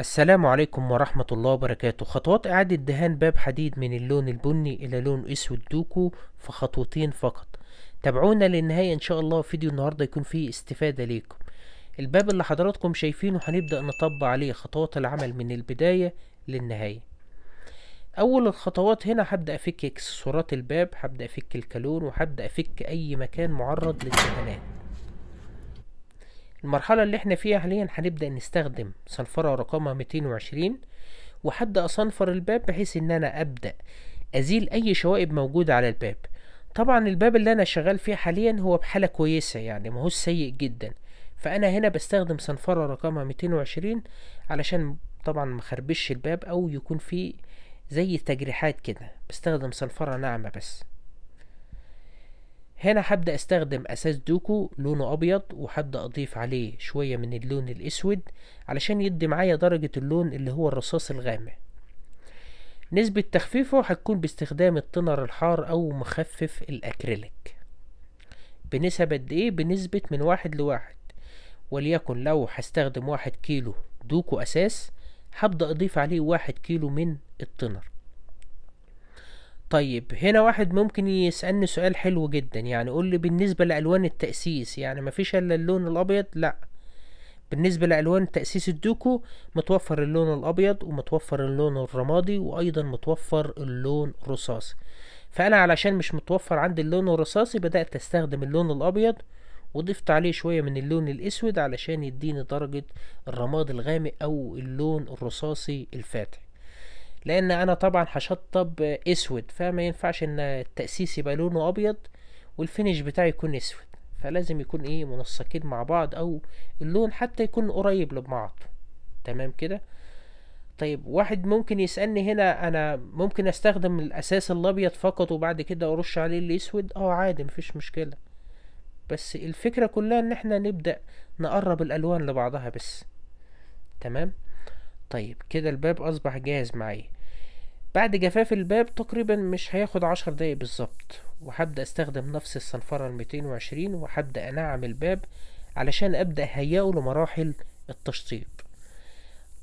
السلام عليكم ورحمة الله وبركاته خطوات إعادة دهان باب حديد من اللون البني إلى لون أسود دوكو في خطوتين فقط تابعونا للنهاية إن شاء الله فيديو النهاردة يكون فيه استفادة ليكم الباب اللي حضراتكم شايفينه هنبدأ نطبق عليه خطوات العمل من البداية للنهاية أول الخطوات هنا هبدأ أفك إكسسوارات الباب هبدأ أفك الكالون وهبدأ أفك أي مكان معرض للدهانات المرحلة اللي احنا فيها حاليا هنبدأ نستخدم صنفرة رقمها 220 وحد أصنفر الباب بحيث إن أنا أبدأ أزيل أي شوائب موجودة على الباب طبعا الباب اللي أنا شغال فيه حاليا هو بحالة كويسة يعني مهوش سيء جدا فأنا هنا بستخدم صنفرة رقمها 220 علشان طبعا مخربش الباب أو يكون فيه زي تجريحات كده بستخدم صنفرة ناعمة بس هنا هبدأ استخدم اساس دوكو لونه ابيض وهبدأ اضيف عليه شوية من اللون الاسود علشان يدي معايا درجة اللون اللي هو الرصاص الغامق نسبة تخفيفه هتكون باستخدام التنر الحار او مخفف الاكريليك بنسبة قد ايه بنسبة من واحد لواحد وليكن لو هستخدم واحد كيلو دوكو اساس هبدأ اضيف عليه واحد كيلو من التنر طيب هنا واحد ممكن يسألني سؤال حلو جدا يعني قول لي بالنسبة لألوان التأسيس يعني مفيش إلا اللون الأبيض لأ بالنسبة لألوان تأسيس الدوكو متوفر اللون الأبيض ومتوفر اللون الرمادي وأيضا متوفر اللون الرصاصي فأنا علشان مش متوفر عندي اللون الرصاصي بدأت أستخدم اللون الأبيض وضفت عليه شوية من اللون الأسود علشان يديني درجة الرماد الغامق أو اللون الرصاصي الفاتح لان انا طبعا هشطب اسود فما ينفعش ان التأسيس يبقى لونه ابيض والفينش بتاعي يكون اسود فلازم يكون ايه منسقين مع بعض او اللون حتى يكون قريب لبعض تمام كده طيب واحد ممكن يسألني هنا انا ممكن استخدم الاساس الابيض فقط وبعد كده ارش عليه الاسود اه عادي مفيش مشكلة بس الفكرة كلها ان احنا نبدأ نقرب الالوان لبعضها بس تمام طيب كده الباب اصبح جاهز معايا بعد جفاف الباب تقريبا مش هياخد عشر دقايق بالظبط وهبدأ استخدم نفس الصنفرة الميتين وعشرين وهبدأ انعم الباب علشان ابدأ اهيئه لمراحل التشطيب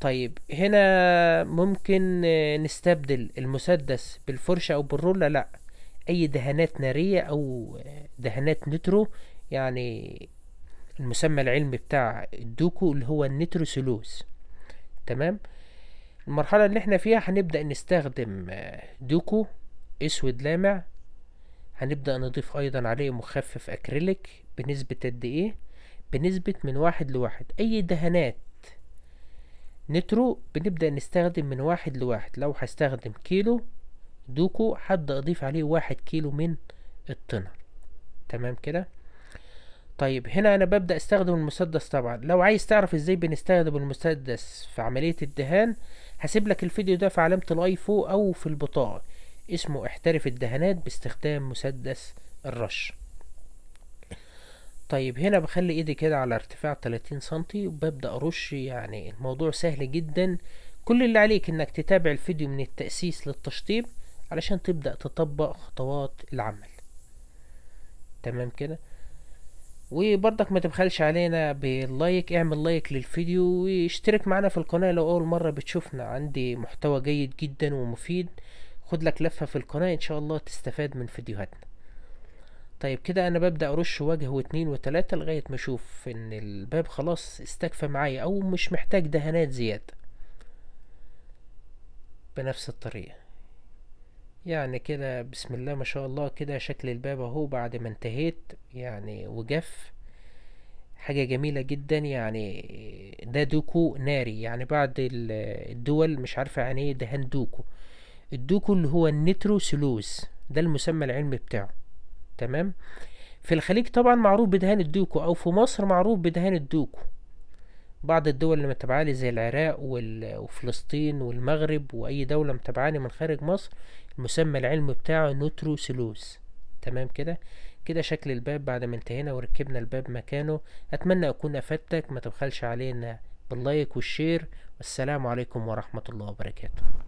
طيب هنا ممكن نستبدل المسدس بالفرشة او بالرولة لا اي دهانات نارية او دهانات نترو يعني المسمى العلمي بتاع الدوكو اللي هو النتروسيلوز تمام المرحلة اللي احنا فيها هنبدأ نستخدم آه، دوكو اسود لامع هنبدأ نضيف ايضا عليه مخفف اكريليك بنسبة قد ايه بنسبة من واحد لواحد اي دهانات نترو بنبدأ نستخدم من واحد لواحد لو هستخدم كيلو دوكو هبدأ اضيف عليه واحد كيلو من الطنر تمام كده طيب هنا انا ببدأ استخدم المسدس طبعا لو عايز تعرف ازاي بنستخدم المسدس في عملية الدهان هسيب لك الفيديو ده في علامة الاي فوق او في البطاقة اسمه احترف الدهانات باستخدام مسدس الرش طيب هنا بخلي ايدي كده على ارتفاع 30 سنتي وببدأ ارش يعني الموضوع سهل جدا كل اللي عليك انك تتابع الفيديو من التأسيس للتشطيب علشان تبدأ تطبق خطوات العمل تمام كده وبرضك ما تبخلش علينا باللايك اعمل لايك للفيديو واشترك معنا في القناة لو اول مرة بتشوفنا عندي محتوى جيد جدا ومفيد خد لك لفة في القناة ان شاء الله تستفاد من فيديوهاتنا طيب كده انا ببدأ ارش وجه واتنين وتلاتة لغاية ما اشوف ان الباب خلاص استكفى معايا او مش محتاج دهانات زيادة بنفس الطريقة يعني كده بسم الله ما شاء الله كده شكل الباب اهو بعد ما انتهيت يعني وجف حاجة جميلة جدا يعني ده دوكو ناري يعني بعد الدول مش عارفة يعني ايه دهان دوكو الدوكو اللي هو النيترو سلوز ده المسمى العلمي بتاعه تمام في الخليج طبعا معروف بدهان الدوكو او في مصر معروف بدهان الدوكو بعض الدول اللي متابعالي زي العراق وفلسطين والمغرب واي دولة متابعاني من خارج مصر المسمى العلمي بتاعه نوتروسيلوز تمام كده كده شكل الباب بعد ما انتهينا وركبنا الباب مكانه اتمنى اكون افدتك ما تبخلش علينا باللايك والشير والسلام عليكم ورحمة الله وبركاته